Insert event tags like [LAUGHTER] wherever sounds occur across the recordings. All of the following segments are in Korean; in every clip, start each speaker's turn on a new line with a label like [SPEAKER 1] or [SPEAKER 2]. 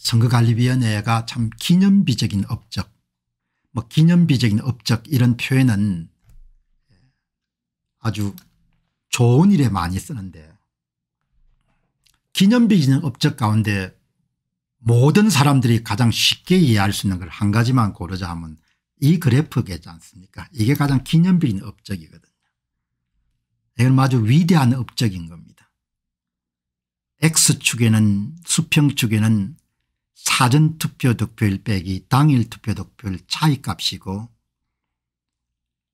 [SPEAKER 1] 선거관리위원회가 참 기념비적인 업적 뭐 기념비적인 업적 이런 표현은 아주 좋은 일에 많이 쓰는데 기념비적인 업적 가운데 모든 사람들이 가장 쉽게 이해할 수 있는 걸 한 가지만 고르자 하면 이 그래프겠지 않습니까 이게 가장 기념비적인 업적이거든요. 이건 아주 위대한 업적인 겁니다. X축에는 수평축에는 사전투표 득표율 빼기 당일 투표 득표율 차이값이고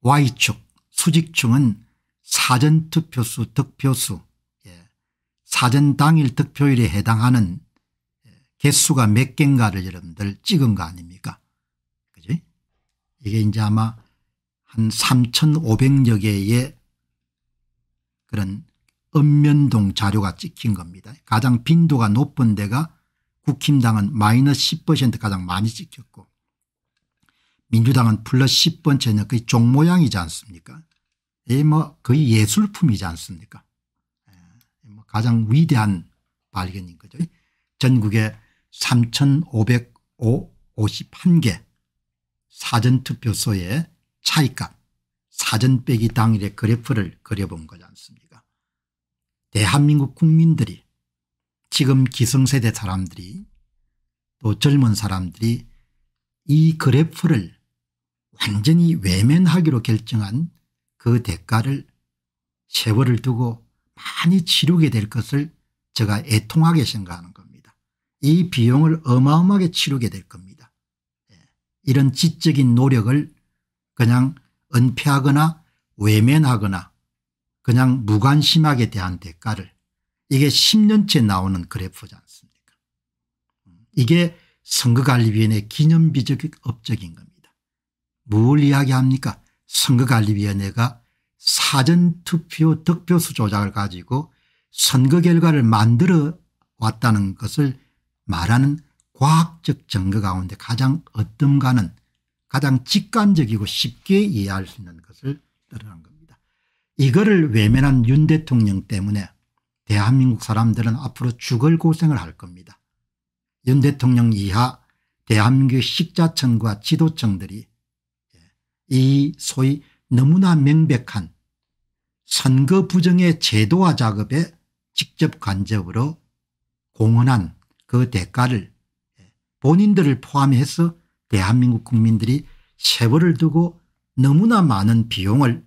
[SPEAKER 1] Y축 수직축은 사전투표수 득표수 예, 사전 당일 득표율에 해당하는 예, 개수가 몇 개인가를 여러분들 찍은 거 아닙니까 그지 이게 이제 아마 한 3,500여 개의 그런 읍면동 자료가 찍힌 겁니다. 가장 빈도가 높은 데가 국힘당은 마이너스 10% 가장 많이 찍혔고 민주당은 플러스 10번째는 거의 종 모양이지 않습니까 예, 뭐 거의 예술품이지 않습니까 예, 뭐 가장 위대한 발견인 거죠 전국에 3,551개 사전투표소의 차이값 사전 빼기 당일의 그래프를 그려본 거지 않습니까 대한민국 국민들이 지금 기성세대 사람들이 또 젊은 사람들이 이 그래프를 완전히 외면하기로 결정한 그 대가를 세월을 두고 많이 치르게 될 것을 제가 애통하게 생각하는 겁니다. 이 비용을 어마어마하게 치르게 될 겁니다. 예, 이런 지적인 노력을 그냥 은폐하거나 외면하거나 그냥 무관심하게 대한 대가를 이게 10년째 나오는 그래프지 않습니까 이게 선거관리위원회 기념비적 업적인 겁니다. 뭘 이야기합니까 선거관리위원회가 사전투표 득표수 조작을 가지고 선거 결과를 만들어 왔다는 것을 말하는 과학적 증거 가운데 가장 어뜸가는 가장 직관적이고 쉽게 이해할 수 있는 것을 드러난 겁니다. 이거를 외면한 윤 대통령 때문에 대한민국 사람들은 앞으로 죽을 고생을 할 겁니다. 윤 대통령 이하 대한민국 식자층과 지도층들이 이 소위 너무나 명백한 선거 부정의 제도화 작업에 직접 간접으로 공헌한 그 대가를 본인들을 포함해서 대한민국 국민들이 세월을 두고 너무나 많은 비용을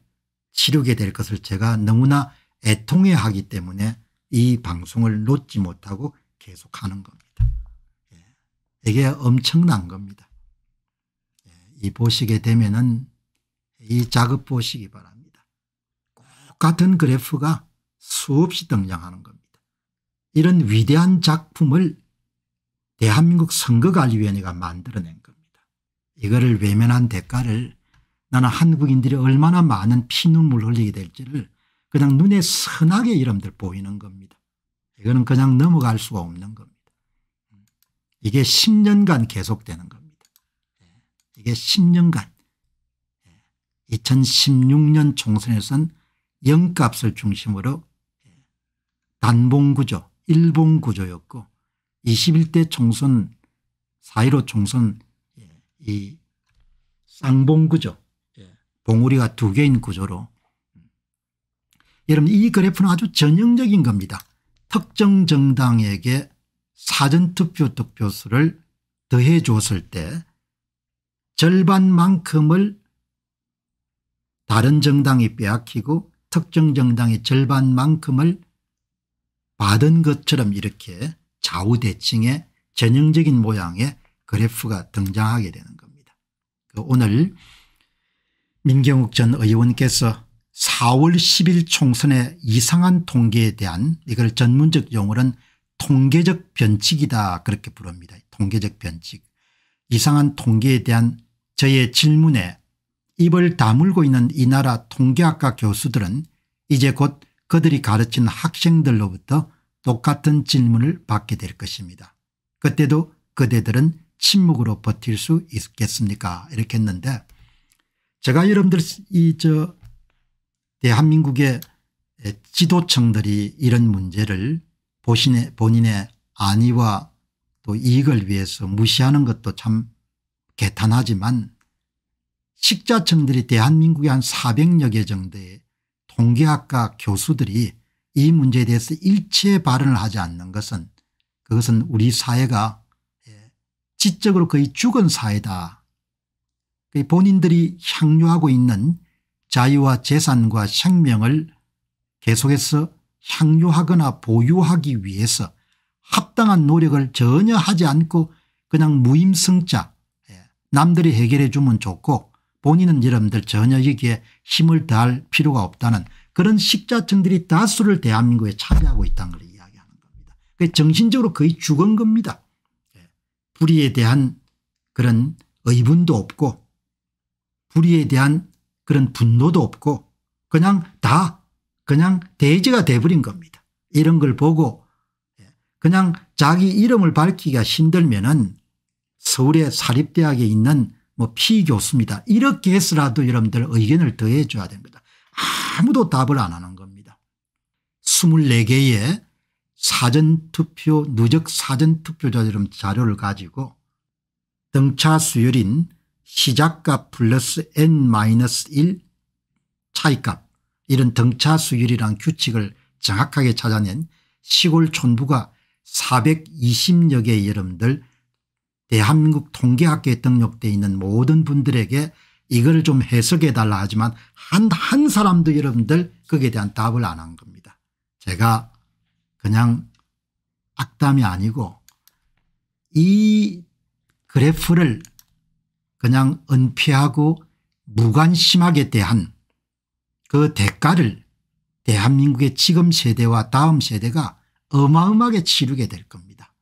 [SPEAKER 1] 치르게 될 것을 제가 너무나 애통해하기 때문에 이 방송을 놓지 못하고 계속 하는 겁니다. 예. 이게 엄청난 겁니다. 예. 이 보시게 되면은 이 작업 보시기 바랍니다. 꼭 같은 그래프가 수없이 등장하는 겁니다. 이런 위대한 작품을 대한민국 선거관리위원회가 만들어낸 겁니다. 이거를 외면한 대가를 나는 한국인들이 얼마나 많은 피눈물 흘리게 될지를 그냥 눈에 선하게 이름들 보이는 겁니다. 이거는 그냥 넘어갈 수가 없는 겁니다. 이게 10년간 계속되는 겁니다. 예. 이게 10년간 2016년 예. 총선에선 영값을 중심으로 예. 단봉구조 일본구조였고 21대 총선 4.15 총선 이 쌍봉구조 봉우리가 두 개인 구조로 여러분 이 그래프는 아주 전형적인 겁니다. 특정 정당에게 사전투표 득표수를 더해 줬을 때 절반만큼을 다른 정당이 빼앗기고 특정 정당의 절반만큼을 받은 것처럼 이렇게 좌우대칭의 전형적인 모양의 그래프가 등장하게 되는 겁니다. 그 오늘 민경욱 전 의원께서 4월 10일 총선의 이상한 통계에 대한 이걸 전문적 용어는 통계적 변칙이다 그렇게 부릅니다. 통계적 변칙. 이상한 통계에 대한 저의 질문에 입을 다물고 있는 이 나라 통계학과 교수들은 이제 곧 그들이 가르친 학생들로부터 똑같은 질문을 받게 될 것입니다. 그때도 그대들은 침묵으로 버틸 수 있겠습니까 이렇게 했는데 제가 여러분들 이저 대한민국의 지도층들이 이런 문제를 본인의, 본인의 안위와 또 이익을 위해서 무시하는 것도 참 개탄하지만 식자층들이 대한민국의 한 400여 개 정도의 통계학과 교수들이 이 문제에 대해서 일체 발언을 하지 않는 것은 그것은 우리 사회가 예, 지적으로 거의 죽은 사회다. 그 본인들이 향유하고 있는 자유와 재산과 생명을 계속해서 향유하거나 보유하기 위해서 합당한 노력을 전혀 하지 않고 그냥 무임승자 예, 남들이 해결해 주면 좋고 본인은 여러분들 전혀 여기에 힘을 다할 필요가 없다는 그런 식자층들이 다수를 대한민국에 차지하고 있다는 걸 이야기하는 겁니다. 정신적으로 거의 죽은 겁니다. 예, 불의에 대한 그런 의분도 없고 불의에 대한 그런 분노도 없고 그냥 다 그냥 돼지가 돼버린 겁니다. 이런 걸 보고 예, 그냥 자기 이름을 밝히기가 힘들면 은 서울의 사립대학에 있는 뭐 피교수입니다. 이렇게 해서라도 여러분들 의견을 더해 줘야 됩니다. 아무도 답을 안 하는 겁니다. 24개의 사전투표 누적 사전투표자 여러분 자료를 가지고 등차 수율인 시작값 플러스 n-1 차이값 이런 등차 수율이란 규칙을 정확하게 찾아낸 시골 촌부가 420여 개의 여러분들 대한민국 통계학계에 등록되어 있는 모든 분들에게 이걸 좀 해석해 달라 하지만 한, 한 사람도 여러분들 거기에 대한 답을 안 한 겁니다. 제가 그냥 악담이 아니고 이 그래프를 그냥 은폐하고 무관심하게 대한 그 대가를 대한민국의 지금 세대와 다음 세대가 어마어마하게 치르게 될 겁니다.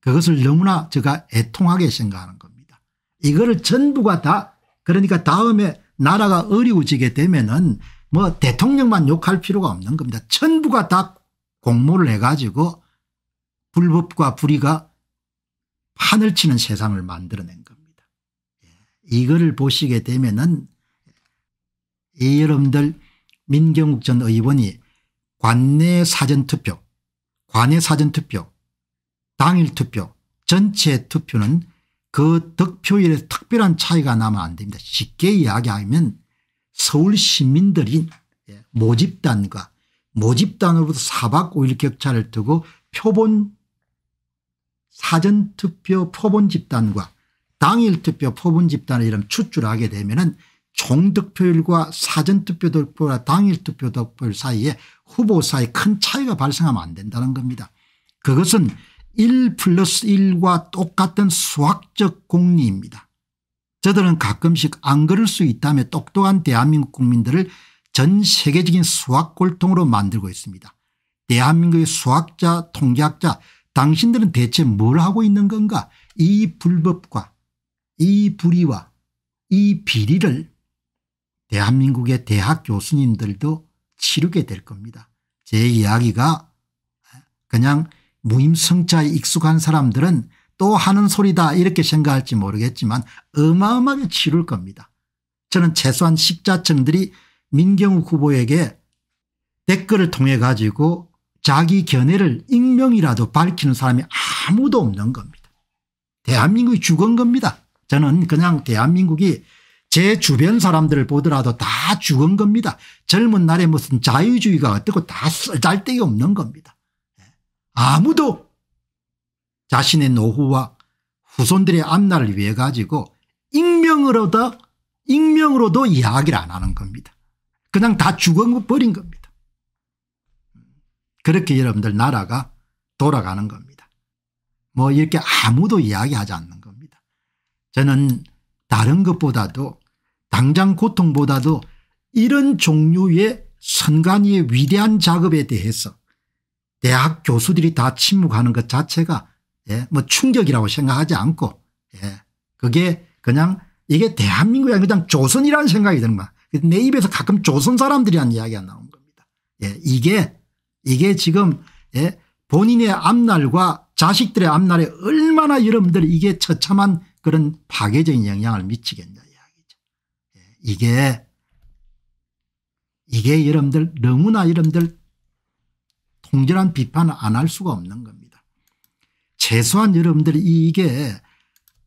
[SPEAKER 1] 그것을 너무나 제가 애통하게 생각하는 겁니다. 이거를 전부가 다 그러니까 다음에 나라가 어려워지게 되면은 뭐 대통령만 욕할 필요가 없는 겁니다. 전부가 다 공모를 해가지고 불법과 불의가 판을 치는 세상을 만들어낸 이거를 보시게 되면은 이 여러분들 민경욱 전 의원이 관내 사전투표 관내 사전투표 당일투표 전체 투표는 그 득표율에 특별한 차이가 나면 안 됩니다. 쉽게 이야기하면 서울 시민들이 예, 모집단과 모집단으로부터 4박 5일 격차를 두고 표본 사전투표 표본 집단과 당일 투표 포분 집단의 이름 추출 하게 되면은 총득표율과 사전투표 득표와 당일 투표 득표율 사이에 후보 사이 큰 차이가 발생하면 안 된다는 겁니다. 그것은 1 플러스 1과 똑같은 수학적 공리입니다. 저들은 가끔씩 안 그럴 수 있다며 똑똑한 대한민국 국민들을 전 세계적인 수학 골통으로 만들고 있습니다. 대한민국의 수학자 통계학자 당신들은 대체 뭘 하고 있는 건가 이 불법과 이 불의와 이 비리를 대한민국의 대학 교수님들도 치르게 될 겁니다. 제 이야기가 그냥 무임승차에 익숙한 사람들은 또 하는 소리다 이렇게 생각할지 모르겠지만 어마어마하게 치를 겁니다. 저는 최소한 식자층들이 민경욱 후보에게 댓글을 통해 가지고 자기 견해를 익명이라도 밝히는 사람이 아무도 없는 겁니다. 대한민국이 죽은 겁니다. 저는 그냥 대한민국이 제 주변 사람들을 보더라도 다 죽은 겁니다. 젊은 날에 무슨 자유주의가 어떻고 다 쓸데기 없는 겁니다. 예. 아무도 자신의 노후와 후손들의 앞날을 위해 가지고 익명으로도 익명으로도 이야기를 안 하는 겁니다. 그냥 다 죽어버린 겁니다. 그렇게 여러분들 나라가 돌아가는 겁니다. 뭐 이렇게 아무도 이야기하지 않는 저는 다른 것보다도 당장 고통보다도 이런 종류의 선관위의 위대한 작업에 대해서 대학 교수들이 다 침묵하는 것 자체가 예, 뭐 충격이라고 생각하지 않고 예, 그게 그냥 이게 대한민국이 아니라 그냥 조선이라는 생각이 드는 거야. 내 입에서 가끔 조선 사람들이란 이야기가 나온 겁니다. 예, 이게 이게 지금 예, 본인의 앞날과 자식들의 앞날에 얼마나 여러분들 이게 처참한 그런 파괴적인 영향을 미치겠냐 이야기죠. 예, 이게 이게 여러분들 너무나 여러분들 통절한 비판을 안 할 수가 없는 겁니다. 최소한 여러분들이 이게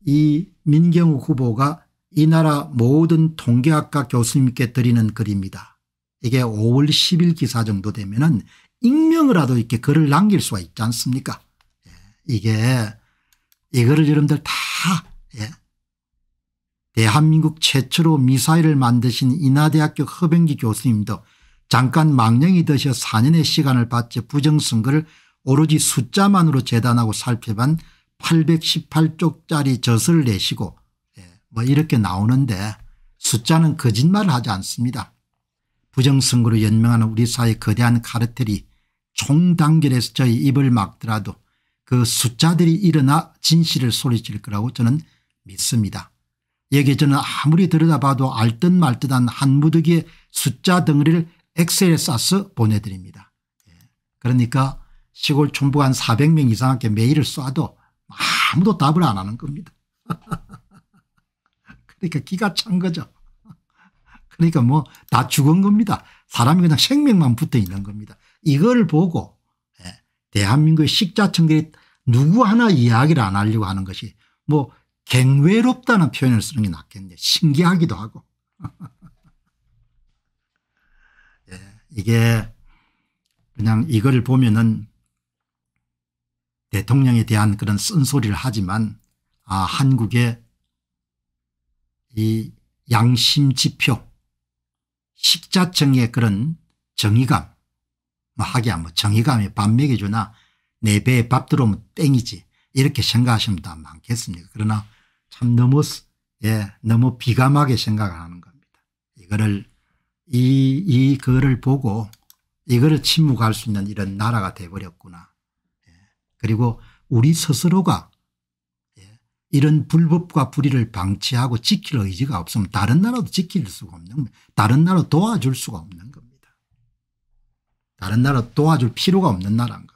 [SPEAKER 1] 이 민경욱 후보가 이 나라 모든 통계학과 교수님께 드리는 글입니다. 이게 5월 10일 기사 정도 되면은 익명으라도 이렇게 글을 남길 수가 있지 않습니까? 예, 이게 이거를 여러분들 다 예. 대한민국 최초로 미사일을 만드신 인하대학교 허병기 교수님도 잠깐 망령이 드셔 4년의 시간을 바쳐 부정선거를 오로지 숫자만으로 재단하고 살펴본 818쪽짜리 젖을 내시고 예, 뭐 이렇게 나오는데 숫자는 거짓말을 하지 않습니다. 부정선거로 연명하는 우리 사회 거대한 카르텔이 총단결해서 저희 입을 막더라도 그 숫자들이 일어나 진실을 소리칠 거라고 저는 믿습니다. 여기에 저 아무리 들여다봐도 알듯 말듯한 한 무더기의 숫자 덩어리를 엑셀에 싸서 보내드립니다. 예. 그러니까 시골 촌부 한 400명 이상한테 메일을 쏴도 아무도 답을 안 하는 겁니다. [LAUGHS] 그러니까 기가 찬 거죠. 그러니까 뭐 다 죽은 겁니다. 사람이 그냥 생명만 붙어 있는 겁니다. 이걸 보고 예, 대한민국의 식자층들이 누구 하나 이야기를 안 하려고 하는 것이 뭐 갱외롭다는 표현을 쓰는 게 낫겠는데 신기하기도 하고 [LAUGHS] 예, 이게 그냥 이걸 보면은 대통령에 대한 그런 쓴소리를 하지만 아 한국의 이 양심 지표 식자청의 그런 정의감 뭐 하기야 뭐정의감이밥 먹여주나 내 배에 밥 들어오면 땡이지 이렇게 생각하시는 분도 많겠습니다 그러나 참 너무 예, 너무 비감하게 생각을 하는 겁니다. 이거를 이, 이 글을 보고 이거를 침묵할 수 있는 이런 나라가 돼버렸구나. 예. 그리고 우리 스스로가 예. 이런 불법과 불의를 방치하고 지킬 의지가 없으면 다른 나라도 지킬 수가 없는 다른 나라 도와줄 수가 없는 겁니다. 다른 나라 도와줄 필요가 없는 나라인 겁니다.